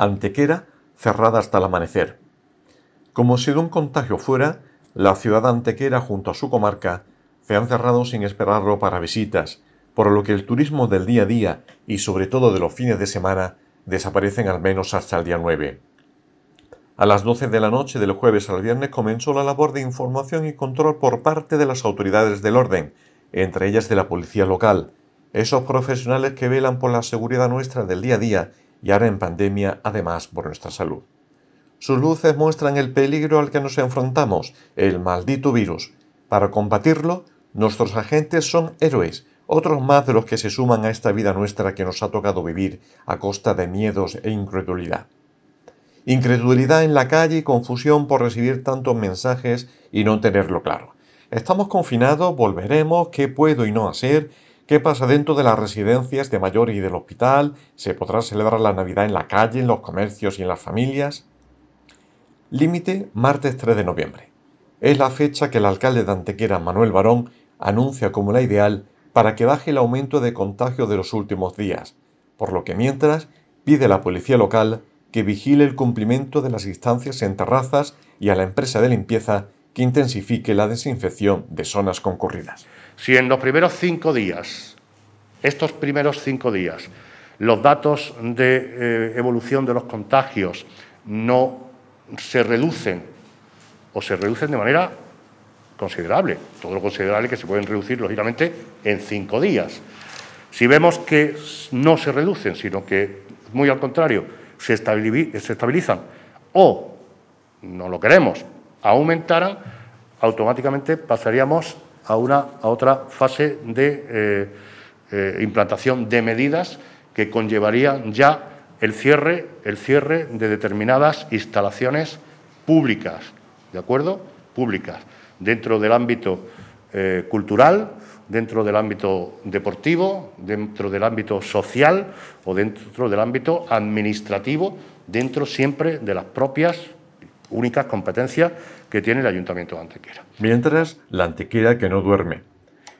Antequera cerrada hasta el amanecer. Como si de un contagio fuera, la ciudad de antequera junto a su comarca se han cerrado sin esperarlo para visitas, por lo que el turismo del día a día y sobre todo de los fines de semana desaparecen al menos hasta el día 9. A las 12 de la noche del jueves al viernes comenzó la labor de información y control por parte de las autoridades del orden, entre ellas de la policía local, esos profesionales que velan por la seguridad nuestra del día a día y ahora en pandemia además por nuestra salud. Sus luces muestran el peligro al que nos enfrentamos, el maldito virus. Para combatirlo, nuestros agentes son héroes, otros más de los que se suman a esta vida nuestra que nos ha tocado vivir a costa de miedos e incredulidad. Incredulidad en la calle y confusión por recibir tantos mensajes y no tenerlo claro. Estamos confinados, volveremos, qué puedo y no hacer, ¿Qué pasa dentro de las residencias de mayores y del hospital? ¿Se podrá celebrar la Navidad en la calle, en los comercios y en las familias? Límite martes 3 de noviembre. Es la fecha que el alcalde de Antequera, Manuel Barón, anuncia como la ideal para que baje el aumento de contagio de los últimos días, por lo que mientras pide a la policía local que vigile el cumplimiento de las instancias en terrazas y a la empresa de limpieza que intensifique la desinfección de zonas concurridas. Si en los primeros cinco días, estos primeros cinco días, los datos de eh, evolución de los contagios no se reducen o se reducen de manera considerable, todo lo considerable que se pueden reducir, lógicamente, en cinco días. Si vemos que no se reducen, sino que, muy al contrario, se, estabilizan o, no lo queremos, aumentaran, automáticamente pasaríamos a, una, a otra fase de eh, eh, implantación de medidas que conllevarían ya el cierre, el cierre de determinadas instalaciones públicas, ¿de acuerdo? Públicas, dentro del ámbito eh, cultural, dentro del ámbito deportivo, dentro del ámbito social o dentro del ámbito administrativo, dentro siempre de las propias únicas competencias que tiene el Ayuntamiento de Antequera. Mientras, la Antequera que no duerme.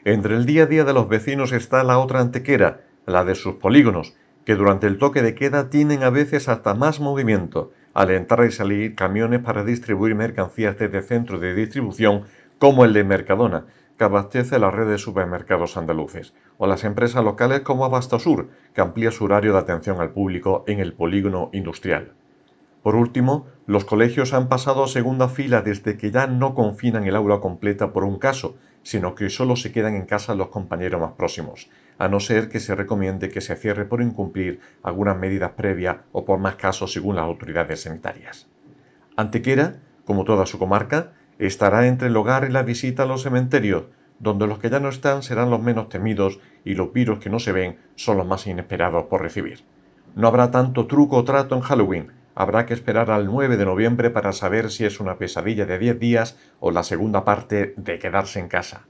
Entre el día a día de los vecinos está la otra Antequera, la de sus polígonos, que durante el toque de queda tienen a veces hasta más movimiento, al entrar y salir camiones para distribuir mercancías desde centros de distribución como el de Mercadona, que abastece la red de supermercados andaluces, o las empresas locales como Abastosur, que amplía su horario de atención al público en el polígono industrial. Por último, los colegios han pasado a segunda fila desde que ya no confinan el aula completa por un caso, sino que solo se quedan en casa los compañeros más próximos, a no ser que se recomiende que se cierre por incumplir algunas medidas previas o por más casos según las autoridades sanitarias. Antequera, como toda su comarca, estará entre el hogar y la visita a los cementerios, donde los que ya no están serán los menos temidos y los virus que no se ven son los más inesperados por recibir. No habrá tanto truco o trato en Halloween, habrá que esperar al 9 de noviembre para saber si es una pesadilla de 10 días o la segunda parte de quedarse en casa.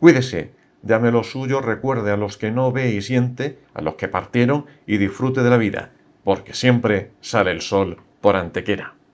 Cuídese, dame lo suyo, recuerde a los que no ve y siente, a los que partieron y disfrute de la vida, porque siempre sale el sol por antequera.